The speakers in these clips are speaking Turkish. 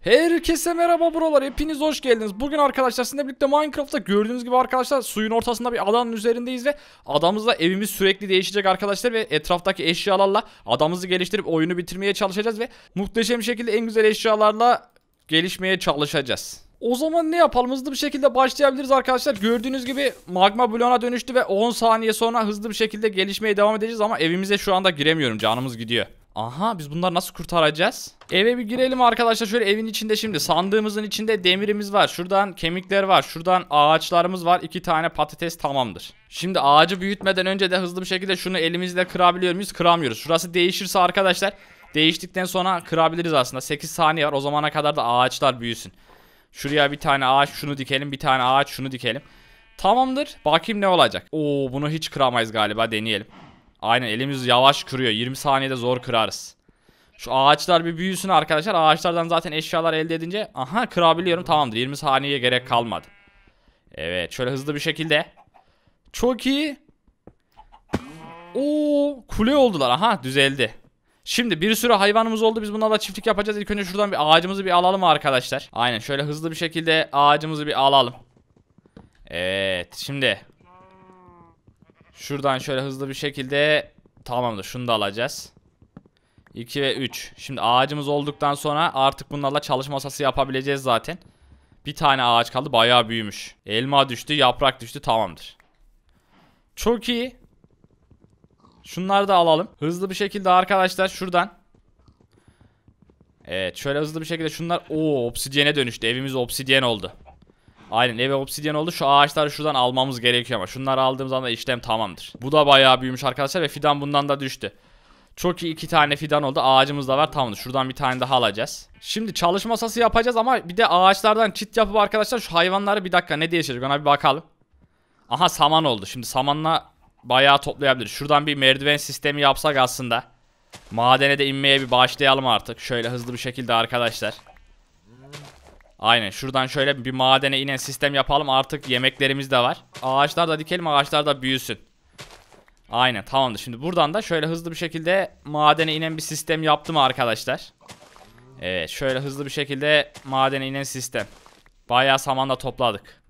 Herkese merhaba buralar hepiniz hoş geldiniz. Bugün arkadaşlar sizinle birlikte Minecraft'ta gördüğünüz gibi arkadaşlar suyun ortasında bir adanın üzerindeyiz ve adamızla evimiz sürekli değişecek arkadaşlar ve etraftaki eşyalarla adamızı geliştirip oyunu bitirmeye çalışacağız ve muhteşem şekilde en güzel eşyalarla gelişmeye çalışacağız. O zaman ne yapalım? Hızlı bir şekilde başlayabiliriz arkadaşlar. Gördüğünüz gibi magma bloğuna dönüştü ve 10 saniye sonra hızlı bir şekilde gelişmeye devam edeceğiz ama evimize şu anda giremiyorum. Canımız gidiyor. Aha biz bunları nasıl kurtaracağız? Eve bir girelim arkadaşlar şöyle evin içinde şimdi sandığımızın içinde demirimiz var. Şuradan kemikler var. Şuradan ağaçlarımız var. İki tane patates tamamdır. Şimdi ağacı büyütmeden önce de hızlı bir şekilde şunu elimizle kırabiliyor muyuz? Kıramıyoruz. Şurası değişirse arkadaşlar değiştikten sonra kırabiliriz aslında. 8 saniye var o zamana kadar da ağaçlar büyüsün. Şuraya bir tane ağaç şunu dikelim bir tane ağaç şunu dikelim. Tamamdır. Bakayım ne olacak. Oo bunu hiç kıramayız galiba deneyelim. Aynen elimiz yavaş kırıyor. 20 saniyede zor kırarız. Şu ağaçlar bir büyüsün arkadaşlar. Ağaçlardan zaten eşyalar elde edince. Aha kırabiliyorum tamamdır. 20 saniyeye gerek kalmadı. Evet şöyle hızlı bir şekilde. Çok iyi. Oo kule oldular. Aha düzeldi. Şimdi bir sürü hayvanımız oldu. Biz bunlarla çiftlik yapacağız. İlk önce şuradan bir ağacımızı bir alalım arkadaşlar. Aynen şöyle hızlı bir şekilde ağacımızı bir alalım. Evet şimdi Şuradan şöyle hızlı bir şekilde tamamdır şunu da alacağız. 2 ve 3. Şimdi ağacımız olduktan sonra artık bunlarla çalışma masası yapabileceğiz zaten. Bir tane ağaç kaldı bayağı büyümüş. Elma düştü yaprak düştü tamamdır. Çok iyi. Şunları da alalım. Hızlı bir şekilde arkadaşlar şuradan. Evet şöyle hızlı bir şekilde şunlar. Oo obsidiyene dönüştü evimiz obsidiyen oldu. Aynen ev obsidyen oldu. Şu ağaçları şuradan almamız gerekiyor ama. Şunları aldığımız anda işlem tamamdır. Bu da bayağı büyümüş arkadaşlar ve fidan bundan da düştü. Çok iyi iki tane fidan oldu. Ağacımız da var tamamdır. Şuradan bir tane daha alacağız. Şimdi çalışma masası yapacağız ama bir de ağaçlardan çit yapıp arkadaşlar şu hayvanları bir dakika ne değişecek ona bir bakalım. Aha saman oldu. Şimdi samanla bayağı toplayabiliriz. Şuradan bir merdiven sistemi yapsak aslında. Madene de inmeye bir başlayalım artık. Şöyle hızlı bir şekilde arkadaşlar. Aynen şuradan şöyle bir madene inen sistem yapalım artık yemeklerimiz de var. Ağaçlar da dikelim ağaçlar da büyüsün. Aynen tamamdır. Şimdi buradan da şöyle hızlı bir şekilde madene inen bir sistem yaptım arkadaşlar. Evet şöyle hızlı bir şekilde madene inen sistem. Bayağı saman da topladık.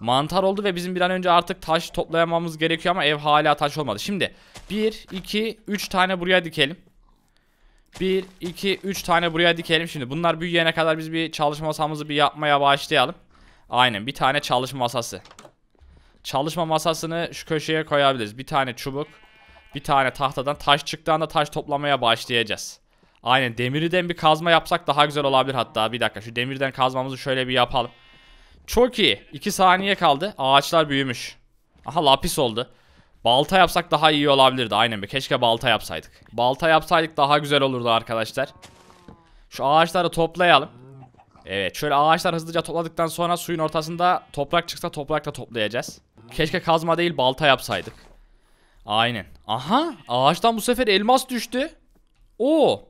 Mantar oldu ve bizim bir an önce artık taş toplayamamız gerekiyor ama ev hala taş olmadı. Şimdi 1, 2, 3 tane buraya dikelim. 1, 2, 3 tane buraya dikelim şimdi. Bunlar büyüyene kadar biz bir çalışma masamızı bir yapmaya başlayalım. Aynen bir tane çalışma masası. Çalışma masasını şu köşeye koyabiliriz. Bir tane çubuk. Bir tane tahtadan taş çıktığında taş toplamaya başlayacağız. Aynen demirden bir kazma yapsak daha güzel olabilir hatta. Bir dakika şu demirden kazmamızı şöyle bir yapalım. Çok iyi. 2 saniye kaldı. Ağaçlar büyümüş. Aha lapis oldu. Balta yapsak daha iyi olabilirdi. Aynen be. Keşke balta yapsaydık. Balta yapsaydık daha güzel olurdu arkadaşlar. Şu ağaçları toplayalım. Evet şöyle ağaçlar hızlıca topladıktan sonra suyun ortasında toprak çıksa toprakla toplayacağız. Keşke kazma değil balta yapsaydık. Aynen. Aha ağaçtan bu sefer elmas düştü. Oo.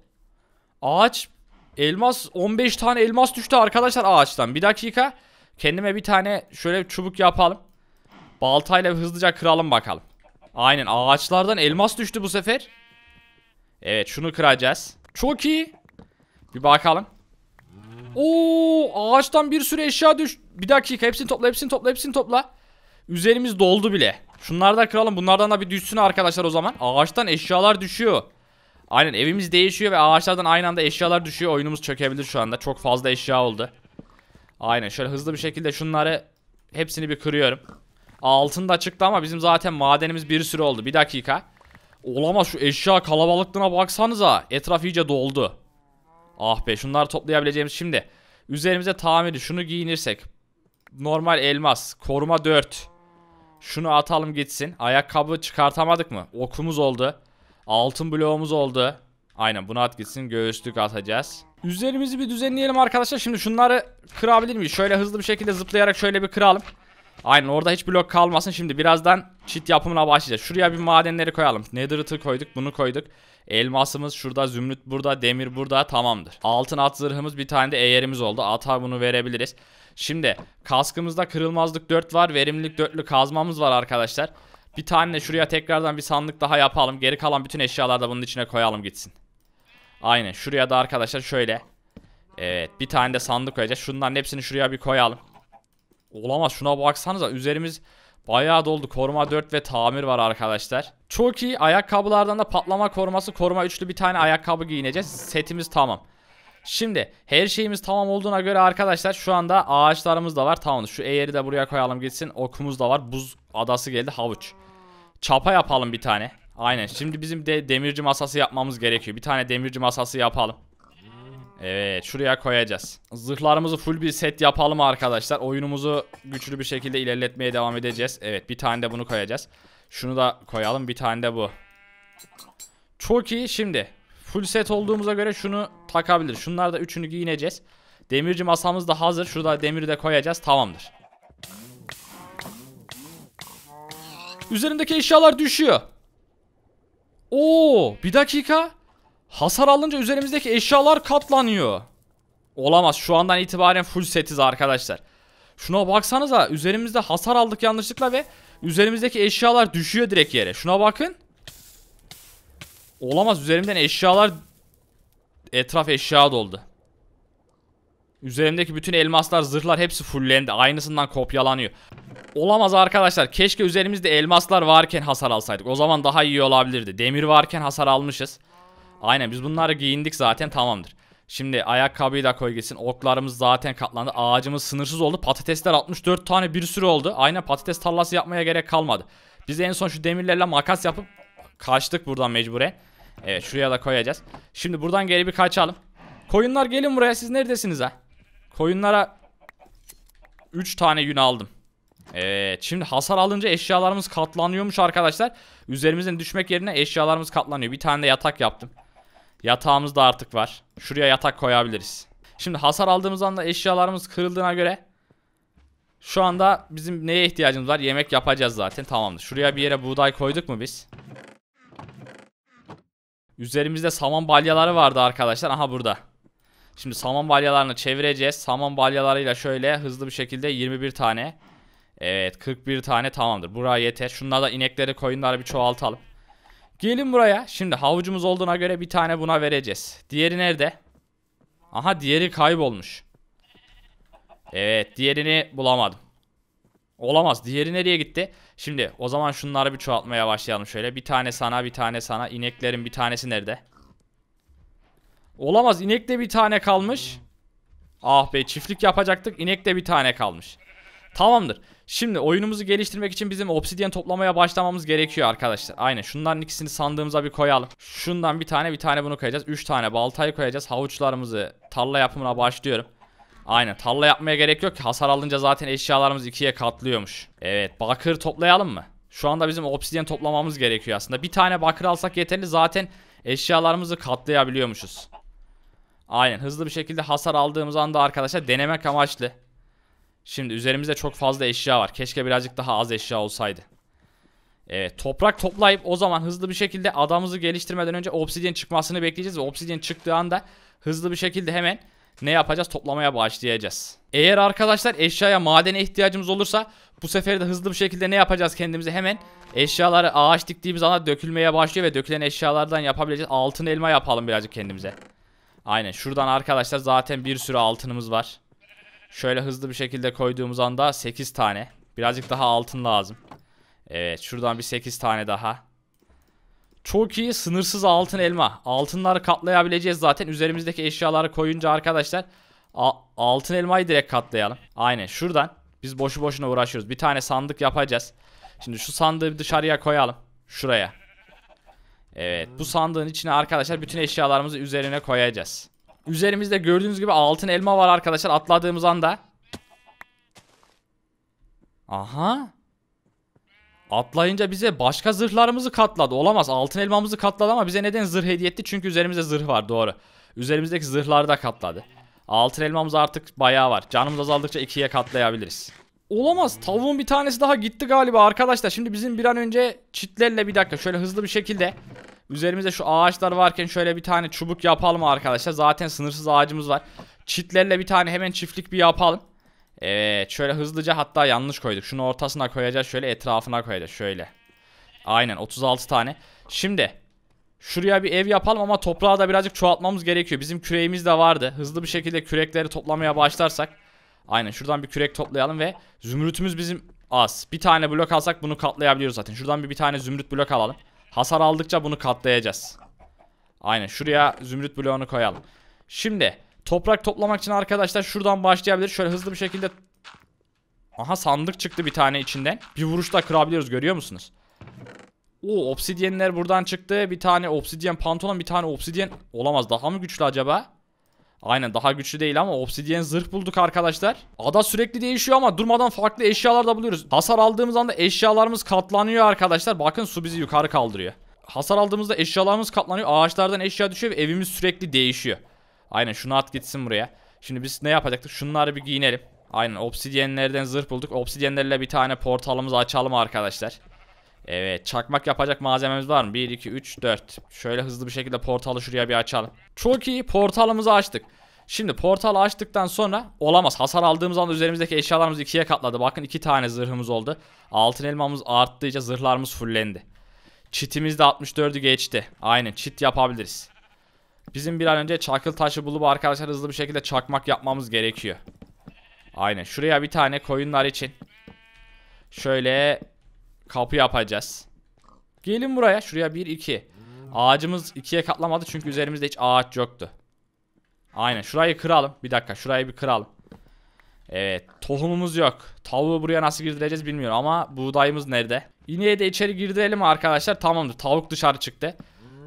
Ağaç elmas 15 tane elmas düştü arkadaşlar ağaçtan. Bir dakika kendime bir tane şöyle çubuk yapalım. Baltayla hızlıca kıralım bakalım. Aynen ağaçlardan elmas düştü bu sefer. Evet şunu kıracağız. Çok iyi. Bir bakalım. Oo ağaçtan bir sürü eşya düş. Bir dakika hepsini topla hepsini topla hepsini topla. Üzerimiz doldu bile. Şunları da kıralım. Bunlardan da bir düşsün arkadaşlar o zaman. Ağaçtan eşyalar düşüyor. Aynen evimiz değişiyor ve ağaçlardan aynı anda eşyalar düşüyor. Oyunumuz çökebilir şu anda. Çok fazla eşya oldu. Aynen şöyle hızlı bir şekilde şunları hepsini bir kırıyorum. Altın da çıktı ama bizim zaten madenimiz bir sürü oldu. Bir dakika. Olamaz şu eşya kalabalıklığına baksanıza. Etraf iyice doldu. Ah be şunları toplayabileceğimiz şimdi. Üzerimize tamiri şunu giyinirsek. Normal elmas. Koruma 4. Şunu atalım gitsin. Ayakkabı çıkartamadık mı? Okumuz oldu. Altın bloğumuz oldu. Aynen bunu at gitsin. Göğüslük atacağız. Üzerimizi bir düzenleyelim arkadaşlar. Şimdi şunları kırabilir miyiz? Şöyle hızlı bir şekilde zıplayarak şöyle bir kıralım. Aynen orada hiç blok kalmasın. Şimdi birazdan çit yapımına başlayacağız. Şuraya bir madenleri koyalım. Netherite koyduk, bunu koyduk. Elmasımız şurada, zümrüt burada, demir burada tamamdır. Altın at zırhımız bir tane de eğerimiz oldu. Ata bunu verebiliriz. Şimdi kaskımızda kırılmazlık 4 var. Verimlilik 4'lü kazmamız var arkadaşlar. Bir tane de şuraya tekrardan bir sandık daha yapalım. Geri kalan bütün eşyaları da bunun içine koyalım gitsin. Aynen şuraya da arkadaşlar şöyle. Evet bir tane de sandık koyacağız. Şunların hepsini şuraya bir koyalım. Olamaz şuna baksanıza üzerimiz bayağı doldu. Koruma 4 ve tamir var arkadaşlar. Çok iyi ayakkabılardan da patlama koruması koruma üçlü bir tane ayakkabı giyineceğiz. Setimiz tamam. Şimdi her şeyimiz tamam olduğuna göre arkadaşlar şu anda ağaçlarımız da var. Tamam şu eğeri de buraya koyalım gitsin. Okumuz da var. Buz adası geldi havuç. Çapa yapalım bir tane. Aynen şimdi bizim de demirci masası yapmamız gerekiyor. Bir tane demirci masası yapalım. Evet şuraya koyacağız. Zırhlarımızı full bir set yapalım arkadaşlar. Oyunumuzu güçlü bir şekilde ilerletmeye devam edeceğiz. Evet bir tane de bunu koyacağız. Şunu da koyalım bir tane de bu. Çok iyi şimdi. Full set olduğumuza göre şunu takabilir. Şunlar da üçünü giyineceğiz. Demirci masamız da hazır. Şurada demiri de koyacağız. Tamamdır. Üzerindeki eşyalar düşüyor. Oo, bir dakika. Hasar alınca üzerimizdeki eşyalar katlanıyor. Olamaz. Şu andan itibaren full setiz arkadaşlar. Şuna baksanıza. Üzerimizde hasar aldık yanlışlıkla ve üzerimizdeki eşyalar düşüyor direkt yere. Şuna bakın. Olamaz. Üzerimden eşyalar etraf eşya doldu. Üzerimdeki bütün elmaslar, zırhlar hepsi fullendi. Aynısından kopyalanıyor. Olamaz arkadaşlar. Keşke üzerimizde elmaslar varken hasar alsaydık. O zaman daha iyi olabilirdi. Demir varken hasar almışız. Aynen biz bunları giyindik zaten tamamdır. Şimdi ayakkabıyı da koy gitsin. Oklarımız zaten katlandı. Ağacımız sınırsız oldu. Patatesler 64 tane bir sürü oldu. Aynen patates tarlası yapmaya gerek kalmadı. Biz en son şu demirlerle makas yapıp kaçtık buradan mecburen. Evet şuraya da koyacağız. Şimdi buradan geri bir kaçalım. Koyunlar gelin buraya siz neredesiniz ha? Koyunlara 3 tane yün aldım. Evet şimdi hasar alınca eşyalarımız katlanıyormuş arkadaşlar. Üzerimizden düşmek yerine eşyalarımız katlanıyor. Bir tane de yatak yaptım. Yatağımız da artık var. Şuraya yatak koyabiliriz. Şimdi hasar aldığımız anda eşyalarımız kırıldığına göre şu anda bizim neye ihtiyacımız var? Yemek yapacağız zaten. Tamamdır. Şuraya bir yere buğday koyduk mu biz? Üzerimizde saman balyaları vardı arkadaşlar. Aha burada. Şimdi saman balyalarını çevireceğiz. Saman balyalarıyla şöyle hızlı bir şekilde 21 tane. Evet 41 tane tamamdır. Buraya yeter. Şunlara da inekleri koyunları bir çoğaltalım. Gelin buraya. Şimdi havucumuz olduğuna göre bir tane buna vereceğiz. Diğeri nerede? Aha diğeri kaybolmuş. Evet diğerini bulamadım. Olamaz. Diğeri nereye gitti? Şimdi o zaman şunları bir çoğaltmaya başlayalım şöyle. Bir tane sana bir tane sana. İneklerin bir tanesi nerede? Olamaz. de bir tane kalmış. Ah be çiftlik yapacaktık. de bir tane kalmış. Tamamdır. Şimdi oyunumuzu geliştirmek için bizim obsidyen toplamaya başlamamız gerekiyor arkadaşlar. Aynen şunların ikisini sandığımıza bir koyalım. Şundan bir tane bir tane bunu koyacağız. 3 tane baltayı koyacağız. Havuçlarımızı tarla yapımına başlıyorum. Aynen tarla yapmaya gerek yok ki hasar alınca zaten eşyalarımız ikiye katlıyormuş. Evet bakır toplayalım mı? Şu anda bizim obsidyen toplamamız gerekiyor aslında. Bir tane bakır alsak yeterli zaten eşyalarımızı katlayabiliyormuşuz. Aynen hızlı bir şekilde hasar aldığımız anda arkadaşlar denemek amaçlı. Şimdi üzerimizde çok fazla eşya var. Keşke birazcık daha az eşya olsaydı. Evet toprak toplayıp o zaman hızlı bir şekilde adamımızı geliştirmeden önce obsidyen çıkmasını bekleyeceğiz. Ve obsidyen çıktığı anda hızlı bir şekilde hemen ne yapacağız? Toplamaya başlayacağız. Eğer arkadaşlar eşyaya madene ihtiyacımız olursa bu sefer de hızlı bir şekilde ne yapacağız kendimize? Hemen eşyaları ağaç diktiğimiz anda dökülmeye başlıyor ve dökülen eşyalardan yapabileceğiz. Altın elma yapalım birazcık kendimize. Aynen şuradan arkadaşlar zaten bir sürü altınımız var. Şöyle hızlı bir şekilde koyduğumuz anda 8 tane. Birazcık daha altın lazım. Evet şuradan bir 8 tane daha. Çok iyi sınırsız altın elma. Altınları katlayabileceğiz zaten. Üzerimizdeki eşyaları koyunca arkadaşlar altın elmayı direkt katlayalım. Aynen şuradan biz boşu boşuna uğraşıyoruz. Bir tane sandık yapacağız. Şimdi şu sandığı dışarıya koyalım. Şuraya. Evet bu sandığın içine arkadaşlar bütün eşyalarımızı üzerine koyacağız. Üzerimizde gördüğünüz gibi altın elma var arkadaşlar atladığımız anda. Aha. Atlayınca bize başka zırhlarımızı katladı. Olamaz altın elmamızı katladı ama bize neden zırh hediye etti? Çünkü üzerimizde zırh var doğru. Üzerimizdeki zırhları da katladı. Altın elmamız artık bayağı var. Canımız azaldıkça ikiye katlayabiliriz. Olamaz. Tavuğun bir tanesi daha gitti galiba arkadaşlar. Şimdi bizim bir an önce çitlerle bir dakika şöyle hızlı bir şekilde Üzerimizde şu ağaçlar varken şöyle bir tane çubuk yapalım arkadaşlar. Zaten sınırsız ağacımız var. Çitlerle bir tane hemen çiftlik bir yapalım. Evet şöyle hızlıca hatta yanlış koyduk. Şunu ortasına koyacağız şöyle etrafına koyacağız şöyle. Aynen 36 tane. Şimdi şuraya bir ev yapalım ama toprağı da birazcık çoğaltmamız gerekiyor. Bizim küreğimiz de vardı. Hızlı bir şekilde kürekleri toplamaya başlarsak. Aynen şuradan bir kürek toplayalım ve zümrütümüz bizim az. Bir tane blok alsak bunu katlayabiliyoruz zaten. Şuradan bir, bir tane zümrüt blok alalım. Hasar aldıkça bunu katlayacağız. Aynen şuraya zümrüt bloğunu koyalım. Şimdi toprak toplamak için arkadaşlar şuradan başlayabiliriz. Şöyle hızlı bir şekilde. Aha sandık çıktı bir tane içinden. Bir vuruşta kırabiliyoruz görüyor musunuz? O obsidyenler buradan çıktı. Bir tane obsidyen pantolon bir tane obsidyen. Olamaz daha mı güçlü acaba? Aynen daha güçlü değil ama obsidiyen zırh bulduk arkadaşlar. Ada sürekli değişiyor ama durmadan farklı eşyalar da buluyoruz. Hasar aldığımız anda eşyalarımız katlanıyor arkadaşlar. Bakın su bizi yukarı kaldırıyor. Hasar aldığımızda eşyalarımız katlanıyor. Ağaçlardan eşya düşüyor ve evimiz sürekli değişiyor. Aynen şunu at gitsin buraya. Şimdi biz ne yapacaktık? Şunları bir giyinelim. Aynen obsidyenlerden zırh bulduk. Obsidyenlerle bir tane portalımızı açalım arkadaşlar. Evet çakmak yapacak malzememiz var mı? 1, 2, 3, 4. Şöyle hızlı bir şekilde portalı şuraya bir açalım. Çok iyi portalımızı açtık. Şimdi portalı açtıktan sonra olamaz. Hasar aldığımız anda üzerimizdeki eşyalarımız ikiye katladı. Bakın iki tane zırhımız oldu. Altın elmamız arttı zırhlarımız fullendi. Çitimiz de 64'ü geçti. Aynen çit yapabiliriz. Bizim bir an önce çakıl taşı bulup arkadaşlar hızlı bir şekilde çakmak yapmamız gerekiyor. Aynen şuraya bir tane koyunlar için. Şöyle Kapı yapacağız. Gelin buraya. Şuraya 1 2. Ağacımız ikiye katlamadı çünkü üzerimizde hiç ağaç yoktu. Aynen. Şurayı kıralım. Bir dakika. Şurayı bir kıralım. Evet. Tohumumuz yok. Tavuğu buraya nasıl girdireceğiz bilmiyorum ama buğdayımız nerede? İneği de içeri girdirelim arkadaşlar. Tamamdır. Tavuk dışarı çıktı.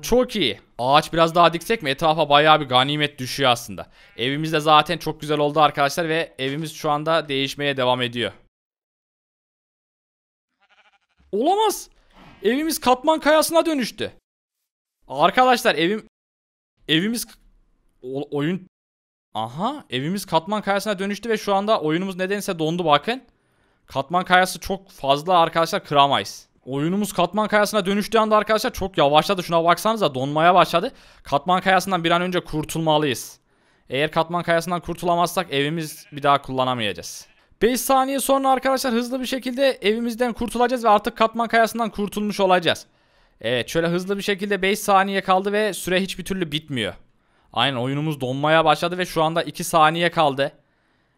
Çok iyi. Ağaç biraz daha diksek mi etrafa bayağı bir ganimet düşüyor aslında. Evimiz de zaten çok güzel oldu arkadaşlar ve evimiz şu anda değişmeye devam ediyor. Olamaz. Evimiz katman kayasına dönüştü. Arkadaşlar evim evimiz o, oyun Aha evimiz katman kayasına dönüştü ve şu anda oyunumuz nedense dondu bakın. Katman kayası çok fazla arkadaşlar kıramayız. Oyunumuz katman kayasına dönüştüğü anda arkadaşlar çok yavaşladı. Şuna baksanıza donmaya başladı. Katman kayasından bir an önce kurtulmalıyız. Eğer katman kayasından kurtulamazsak evimiz bir daha kullanamayacağız. 5 saniye sonra arkadaşlar hızlı bir şekilde evimizden kurtulacağız ve artık katman kayasından kurtulmuş olacağız. Evet şöyle hızlı bir şekilde 5 saniye kaldı ve süre hiçbir türlü bitmiyor. Aynen oyunumuz donmaya başladı ve şu anda 2 saniye kaldı.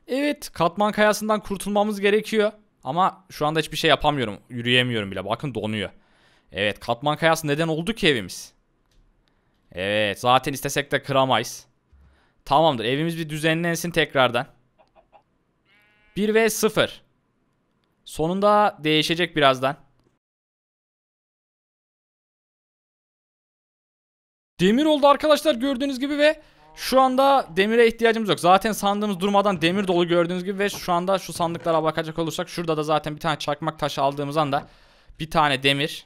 Evet katman kayasından kurtulmamız gerekiyor. Ama şu anda hiçbir şey yapamıyorum. Yürüyemiyorum bile bakın donuyor. Evet katman kayası neden oldu ki evimiz? Evet zaten istesek de kıramayız. Tamamdır evimiz bir düzenlensin tekrardan. 1 ve 0. Sonunda değişecek birazdan. Demir oldu arkadaşlar gördüğünüz gibi ve şu anda demire ihtiyacımız yok. Zaten sandığımız durmadan demir dolu gördüğünüz gibi ve şu anda şu sandıklara bakacak olursak şurada da zaten bir tane çakmak taşı aldığımız anda bir tane demir.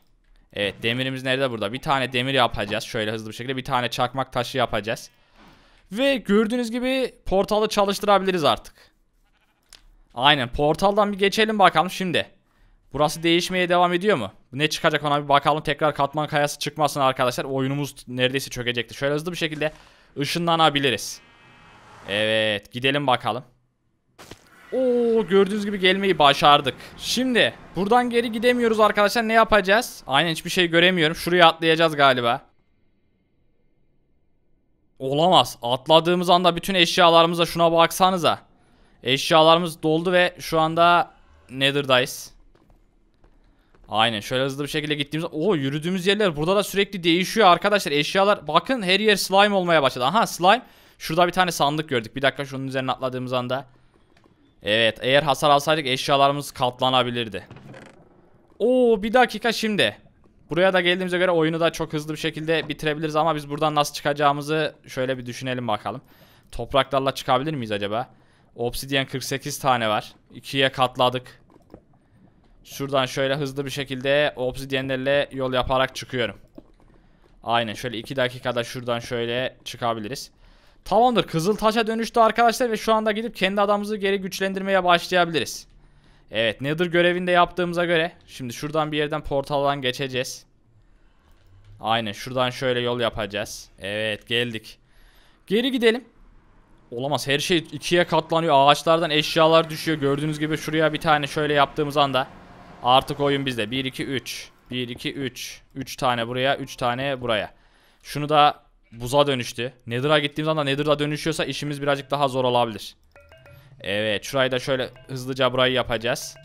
Evet demirimiz nerede burada? Bir tane demir yapacağız. Şöyle hızlı bir şekilde bir tane çakmak taşı yapacağız. Ve gördüğünüz gibi portalı çalıştırabiliriz artık. Aynen portaldan bir geçelim bakalım şimdi. Burası değişmeye devam ediyor mu? Ne çıkacak ona bir bakalım. Tekrar katman kayası çıkmasın arkadaşlar. Oyunumuz neredeyse çökecekti. Şöyle hızlı bir şekilde ışınlanabiliriz. Evet gidelim bakalım. Oo gördüğünüz gibi gelmeyi başardık. Şimdi buradan geri gidemiyoruz arkadaşlar. Ne yapacağız? Aynen hiçbir şey göremiyorum. Şuraya atlayacağız galiba. Olamaz. Atladığımız anda bütün eşyalarımıza şuna baksanıza. Eşyalarımız doldu ve şu anda Nether'dayız. Aynen şöyle hızlı bir şekilde gittiğimiz o yürüdüğümüz yerler burada da sürekli değişiyor arkadaşlar. Eşyalar bakın her yer slime olmaya başladı. Aha slime. Şurada bir tane sandık gördük. Bir dakika şunun üzerine atladığımız anda. Evet eğer hasar alsaydık eşyalarımız katlanabilirdi. Oo bir dakika şimdi. Buraya da geldiğimize göre oyunu da çok hızlı bir şekilde bitirebiliriz ama biz buradan nasıl çıkacağımızı şöyle bir düşünelim bakalım. Topraklarla çıkabilir miyiz acaba? Obsidian 48 tane var. İkiye katladık. Şuradan şöyle hızlı bir şekilde obsidyenlerle yol yaparak çıkıyorum. Aynen şöyle 2 dakikada şuradan şöyle çıkabiliriz. Tamamdır kızıl taşa dönüştü arkadaşlar ve şu anda gidip kendi adamımızı geri güçlendirmeye başlayabiliriz. Evet Nether görevinde yaptığımıza göre şimdi şuradan bir yerden portaldan geçeceğiz. Aynen şuradan şöyle yol yapacağız. Evet geldik. Geri gidelim. Olamaz. Her şey ikiye katlanıyor. Ağaçlardan eşyalar düşüyor. Gördüğünüz gibi şuraya bir tane şöyle yaptığımız anda artık oyun bizde. 1 2 3. 1 2 3. 3 tane buraya, 3 tane buraya. Şunu da buza dönüştü. Nether'a gittiğimiz anda Nether'a dönüşüyorsa işimiz birazcık daha zor olabilir. Evet, şurayı da şöyle hızlıca burayı yapacağız.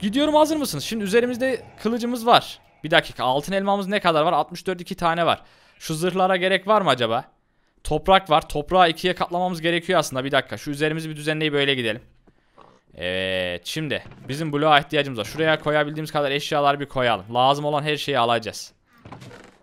Gidiyorum hazır mısınız? Şimdi üzerimizde kılıcımız var. Bir dakika altın elmamız ne kadar var? 64 2 tane var. Şu zırhlara gerek var mı acaba? Toprak var. Toprağı ikiye katlamamız gerekiyor aslında. Bir dakika. Şu üzerimizi bir düzenleyip böyle gidelim. Evet. Şimdi bizim bloğa ihtiyacımız var. Şuraya koyabildiğimiz kadar eşyalar bir koyalım. Lazım olan her şeyi alacağız.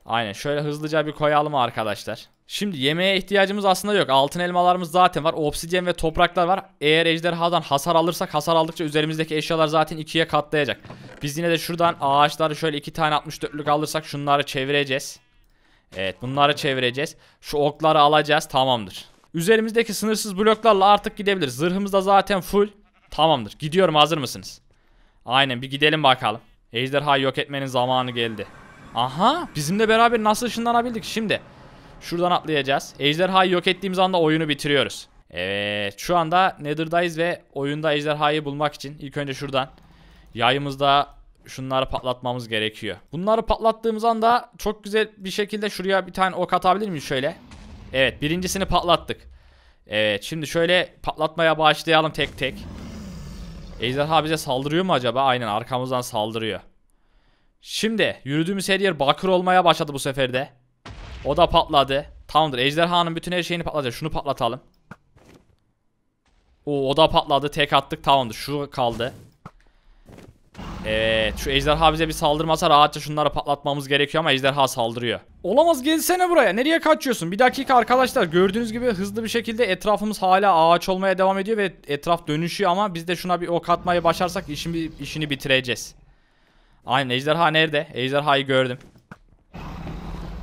Aynen. Şöyle hızlıca bir koyalım arkadaşlar. Şimdi yemeğe ihtiyacımız aslında yok. Altın elmalarımız zaten var. Obsidyen ve topraklar var. Eğer ejderhadan hasar alırsak hasar aldıkça üzerimizdeki eşyalar zaten ikiye katlayacak. Biz yine de şuradan ağaçları şöyle iki tane 64'lük alırsak şunları çevireceğiz. Evet bunları çevireceğiz. Şu okları alacağız tamamdır. Üzerimizdeki sınırsız bloklarla artık gidebiliriz. Zırhımız da zaten full. Tamamdır gidiyorum hazır mısınız? Aynen bir gidelim bakalım. Ejderhayı yok etmenin zamanı geldi. Aha bizimle beraber nasıl ışınlanabildik şimdi. Şuradan atlayacağız. Ejderhayı yok ettiğimiz anda oyunu bitiriyoruz. Evet şu anda Nether'dayız ve oyunda ejderhayı bulmak için ilk önce şuradan yayımızda şunları patlatmamız gerekiyor. Bunları patlattığımız anda çok güzel bir şekilde şuraya bir tane ok atabilir miyim şöyle? Evet birincisini patlattık. Evet şimdi şöyle patlatmaya başlayalım tek tek. Ejderha bize saldırıyor mu acaba? Aynen arkamızdan saldırıyor. Şimdi yürüdüğümüz her yer bakır olmaya başladı bu seferde. O da patladı. Tamamdır ejderhanın bütün her şeyini patlatacak. Şunu patlatalım. Oo, o da patladı. Tek attık tamamdır. Şu kaldı. Evet şu ejderha bize bir saldırmasa rahatça şunları patlatmamız gerekiyor ama ejderha saldırıyor. Olamaz gelsene buraya nereye kaçıyorsun? Bir dakika arkadaşlar gördüğünüz gibi hızlı bir şekilde etrafımız hala ağaç olmaya devam ediyor ve etraf dönüşüyor ama biz de şuna bir ok atmayı başarsak işini, işini bitireceğiz. Aynen ejderha nerede? Ejderhayı gördüm.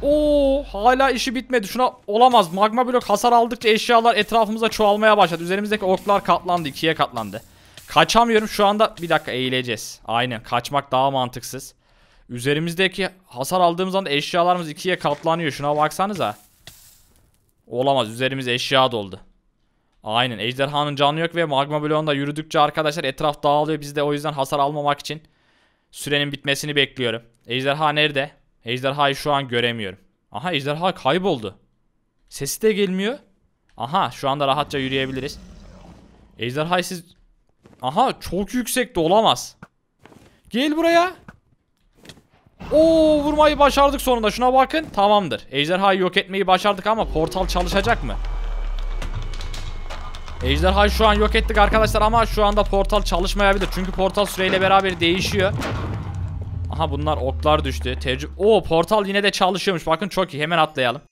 Oo hala işi bitmedi. Şuna olamaz. Magma blok hasar aldıkça eşyalar etrafımıza çoğalmaya başladı. Üzerimizdeki oklar katlandı. ikiye katlandı. Kaçamıyorum şu anda. Bir dakika eğileceğiz. Aynen kaçmak daha mantıksız. Üzerimizdeki hasar aldığımız anda eşyalarımız ikiye katlanıyor. Şuna baksanıza. Olamaz üzerimiz eşya doldu. Aynen ejderhanın canı yok ve magma bloğunda yürüdükçe arkadaşlar etraf dağılıyor. Biz de o yüzden hasar almamak için sürenin bitmesini bekliyorum. Ejderha nerede? Ejderhayı şu an göremiyorum. Aha ejderha kayboldu. Sesi de gelmiyor. Aha şu anda rahatça yürüyebiliriz. Ejderhayı siz Aha çok yüksek de olamaz. Gel buraya. Oo vurmayı başardık sonunda. Şuna bakın. Tamamdır. Ejderhayı yok etmeyi başardık ama portal çalışacak mı? Ejderhayı şu an yok ettik arkadaşlar ama şu anda portal çalışmayabilir. Çünkü portal süreyle beraber değişiyor. Aha bunlar oklar düştü. Tecrübe... Oo portal yine de çalışıyormuş. Bakın çok iyi. Hemen atlayalım.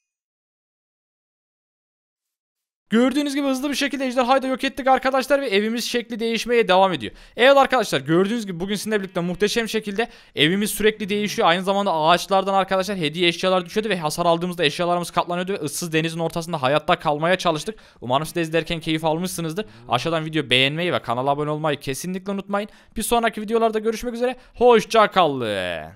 Gördüğünüz gibi hızlı bir şekilde ejderhayı da yok ettik arkadaşlar ve evimiz şekli değişmeye devam ediyor. Evet arkadaşlar gördüğünüz gibi bugün sizinle birlikte muhteşem şekilde evimiz sürekli değişiyor. Aynı zamanda ağaçlardan arkadaşlar hediye eşyalar düşüyordu ve hasar aldığımızda eşyalarımız katlanıyordu ve ıssız denizin ortasında hayatta kalmaya çalıştık. Umarım siz de izlerken keyif almışsınızdır. Aşağıdan video beğenmeyi ve kanala abone olmayı kesinlikle unutmayın. Bir sonraki videolarda görüşmek üzere. Hoşçakalın.